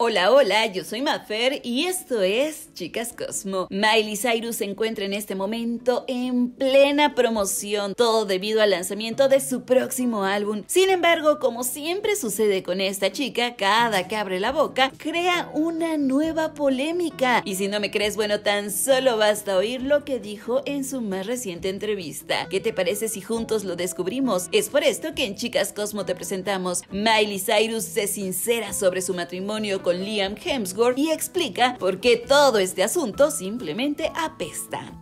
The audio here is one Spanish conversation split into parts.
Hola, hola, yo soy Mafer y esto es Chicas Cosmo. Miley Cyrus se encuentra en este momento en plena promoción, todo debido al lanzamiento de su próximo álbum. Sin embargo, como siempre sucede con esta chica, cada que abre la boca crea una nueva polémica. Y si no me crees, bueno, tan solo basta oír lo que dijo en su más reciente entrevista. ¿Qué te parece si juntos lo descubrimos? Es por esto que en Chicas Cosmo te presentamos Miley Cyrus se sincera sobre su matrimonio con Liam Hemsworth y explica por qué todo este asunto simplemente apesta.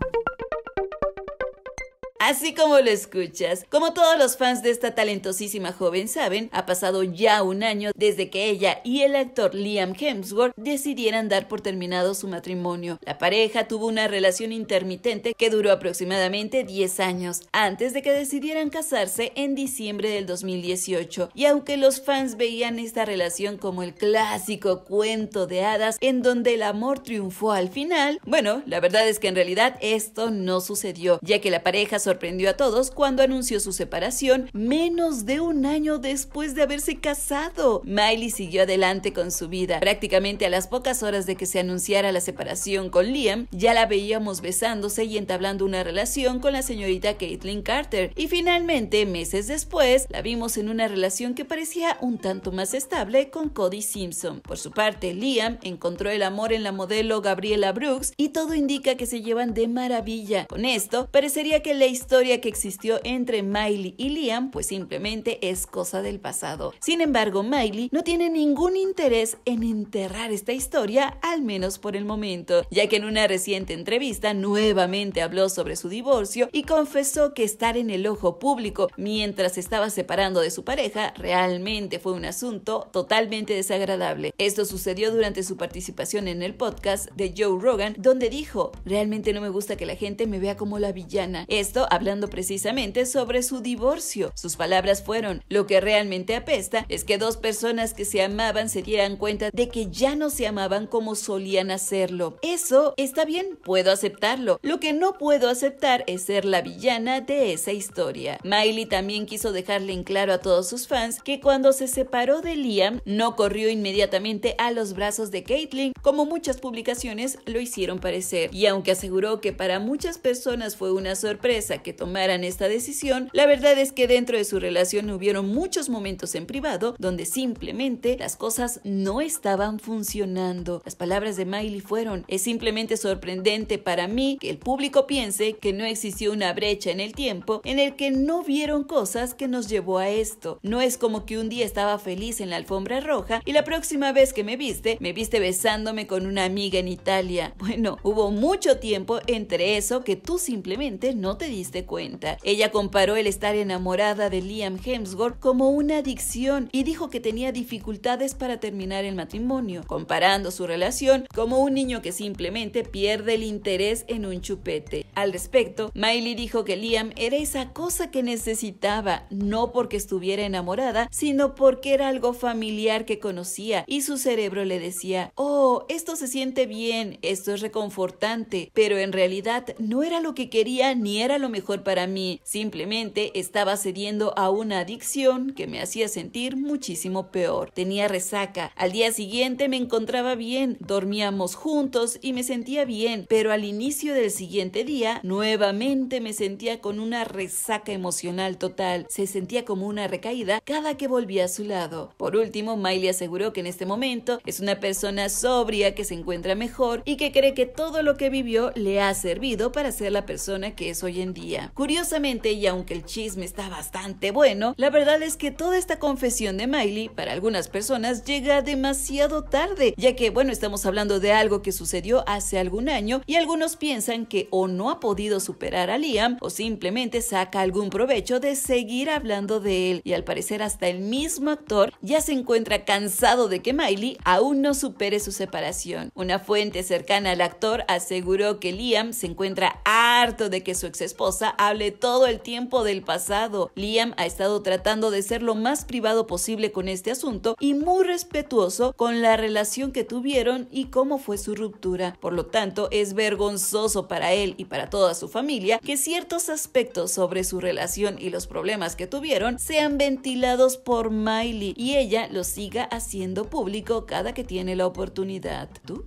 Así como lo escuchas, como todos los fans de esta talentosísima joven saben, ha pasado ya un año desde que ella y el actor Liam Hemsworth decidieran dar por terminado su matrimonio. La pareja tuvo una relación intermitente que duró aproximadamente 10 años, antes de que decidieran casarse en diciembre del 2018. Y aunque los fans veían esta relación como el clásico cuento de hadas en donde el amor triunfó al final, bueno, la verdad es que en realidad esto no sucedió, ya que la pareja sorprendió sorprendió a todos cuando anunció su separación menos de un año después de haberse casado. Miley siguió adelante con su vida. Prácticamente a las pocas horas de que se anunciara la separación con Liam, ya la veíamos besándose y entablando una relación con la señorita Caitlyn Carter. Y finalmente, meses después, la vimos en una relación que parecía un tanto más estable con Cody Simpson. Por su parte, Liam encontró el amor en la modelo Gabriela Brooks y todo indica que se llevan de maravilla. Con esto, parecería que la historia que existió entre Miley y Liam pues simplemente es cosa del pasado. Sin embargo, Miley no tiene ningún interés en enterrar esta historia, al menos por el momento, ya que en una reciente entrevista nuevamente habló sobre su divorcio y confesó que estar en el ojo público mientras estaba separando de su pareja realmente fue un asunto totalmente desagradable. Esto sucedió durante su participación en el podcast de Joe Rogan, donde dijo, realmente no me gusta que la gente me vea como la villana. Esto hablando precisamente sobre su divorcio. Sus palabras fueron, lo que realmente apesta es que dos personas que se amaban se dieran cuenta de que ya no se amaban como solían hacerlo. Eso está bien, puedo aceptarlo. Lo que no puedo aceptar es ser la villana de esa historia. Miley también quiso dejarle en claro a todos sus fans que cuando se separó de Liam no corrió inmediatamente a los brazos de Caitlyn como muchas publicaciones lo hicieron parecer. Y aunque aseguró que para muchas personas fue una sorpresa que tomaran esta decisión, la verdad es que dentro de su relación hubieron muchos momentos en privado donde simplemente las cosas no estaban funcionando. Las palabras de Miley fueron, es simplemente sorprendente para mí que el público piense que no existió una brecha en el tiempo en el que no vieron cosas que nos llevó a esto. No es como que un día estaba feliz en la alfombra roja y la próxima vez que me viste, me viste besándome con una amiga en Italia. Bueno, hubo mucho tiempo entre eso que tú simplemente no te diste cuenta. Ella comparó el estar enamorada de Liam Hemsworth como una adicción y dijo que tenía dificultades para terminar el matrimonio, comparando su relación como un niño que simplemente pierde el interés en un chupete. Al respecto, Miley dijo que Liam era esa cosa que necesitaba, no porque estuviera enamorada, sino porque era algo familiar que conocía y su cerebro le decía, oh, esto se siente bien, esto es reconfortante, pero en realidad no era lo que quería ni era lo mejor para mí. Simplemente estaba cediendo a una adicción que me hacía sentir muchísimo peor. Tenía resaca. Al día siguiente me encontraba bien, dormíamos juntos y me sentía bien, pero al inicio del siguiente día nuevamente me sentía con una resaca emocional total. Se sentía como una recaída cada que volvía a su lado. Por último, Miley aseguró que en este momento es una persona sobria que se encuentra mejor y que cree que todo lo que vivió le ha servido para ser la persona que es hoy en día. Curiosamente, y aunque el chisme está bastante bueno, la verdad es que toda esta confesión de Miley para algunas personas llega demasiado tarde, ya que bueno, estamos hablando de algo que sucedió hace algún año y algunos piensan que o no ha podido superar a Liam o simplemente saca algún provecho de seguir hablando de él y al parecer hasta el mismo actor ya se encuentra cansado de que Miley aún no supere su separación. Una fuente cercana al actor aseguró que Liam se encuentra harto de que su ex esposa hable todo el tiempo del pasado. Liam ha estado tratando de ser lo más privado posible con este asunto y muy respetuoso con la relación que tuvieron y cómo fue su ruptura. Por lo tanto, es vergonzoso para él y para toda su familia que ciertos aspectos sobre su relación y los problemas que tuvieron sean ventilados por Miley y ella lo siga haciendo público cada que tiene la oportunidad. ¿Tú?